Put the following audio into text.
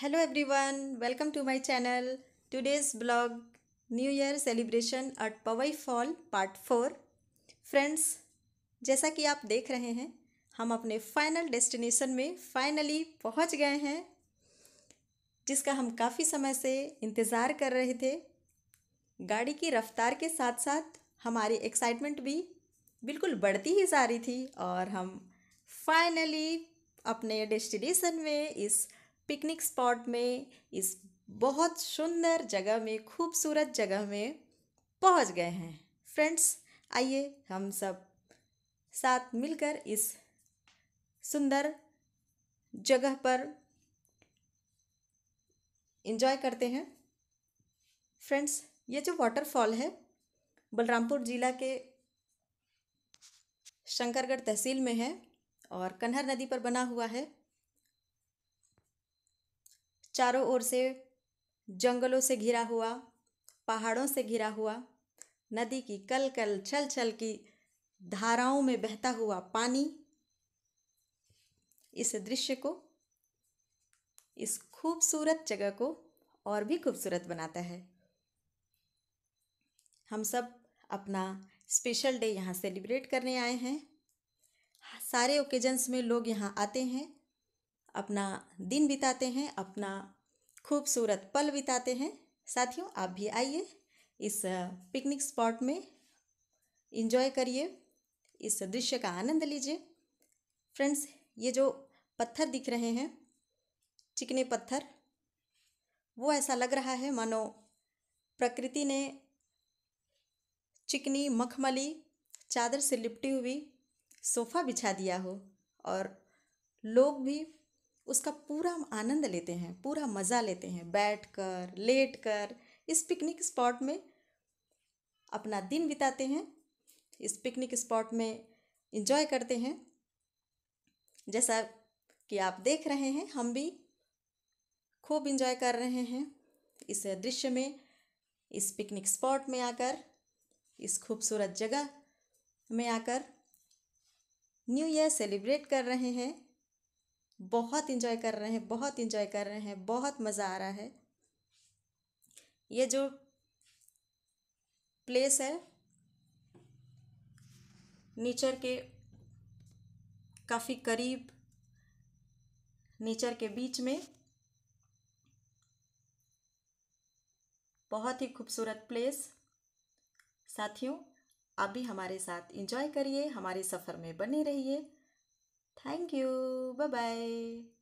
Hello everyone welcome to my channel today's blog new year celebration at Powai fall part four friends जैसा कि आप देख रहे हैं हम अपने फाइनल डेस्टिनेशन में फाइनली पहुंच गए हैं जिसका हम काफ़ी समय से इंतज़ार कर रहे थे गाड़ी की रफ्तार के साथ साथ हमारी एक्साइटमेंट भी बिल्कुल बढ़ती ही जा रही थी और हम फाइनली अपने डेस्टिनेशन में इस पिकनिक स्पॉट में इस बहुत सुंदर जगह में खूबसूरत जगह में पहुंच गए हैं फ्रेंड्स आइए हम सब साथ मिलकर इस सुंदर जगह पर इंजॉय करते हैं फ्रेंड्स ये जो वाटरफॉल है बलरामपुर ज़िला के शंकरगढ़ तहसील में है और कन्हर नदी पर बना हुआ है चारों ओर से जंगलों से घिरा हुआ पहाड़ों से घिरा हुआ नदी की कल कल छल छल की धाराओं में बहता हुआ पानी इस दृश्य को इस खूबसूरत जगह को और भी खूबसूरत बनाता है हम सब अपना स्पेशल डे यहाँ सेलिब्रेट करने आए हैं सारे ओकेजन्स में लोग यहाँ आते हैं अपना दिन बिताते हैं अपना खूबसूरत पल बिताते हैं साथियों आप भी आइए इस पिकनिक स्पॉट में इन्जॉय करिए इस दृश्य का आनंद लीजिए फ्रेंड्स ये जो पत्थर दिख रहे हैं चिकने पत्थर वो ऐसा लग रहा है मानो प्रकृति ने चिकनी मखमली चादर से लिपटी हुई सोफ़ा बिछा दिया हो और लोग भी उसका पूरा हम आनंद लेते हैं पूरा मज़ा लेते हैं बैठ कर लेट कर इस पिकनिक स्पॉट में अपना दिन बिताते हैं इस पिकनिक स्पॉट में इंजॉय करते हैं जैसा कि आप देख रहे हैं हम भी खूब इंजॉय कर रहे हैं इस दृश्य में इस पिकनिक स्पॉट में आकर इस खूबसूरत जगह में आकर न्यू ईयर सेलिब्रेट कर रहे हैं बहुत इंजॉय कर रहे हैं बहुत इंजॉय कर रहे हैं बहुत मज़ा आ रहा है ये जो प्लेस है नेचर के काफ़ी करीब नेचर के बीच में बहुत ही खूबसूरत प्लेस साथियों आप भी हमारे साथ एंजॉय करिए हमारे सफ़र में बने रहिए Thank you. Bye bye.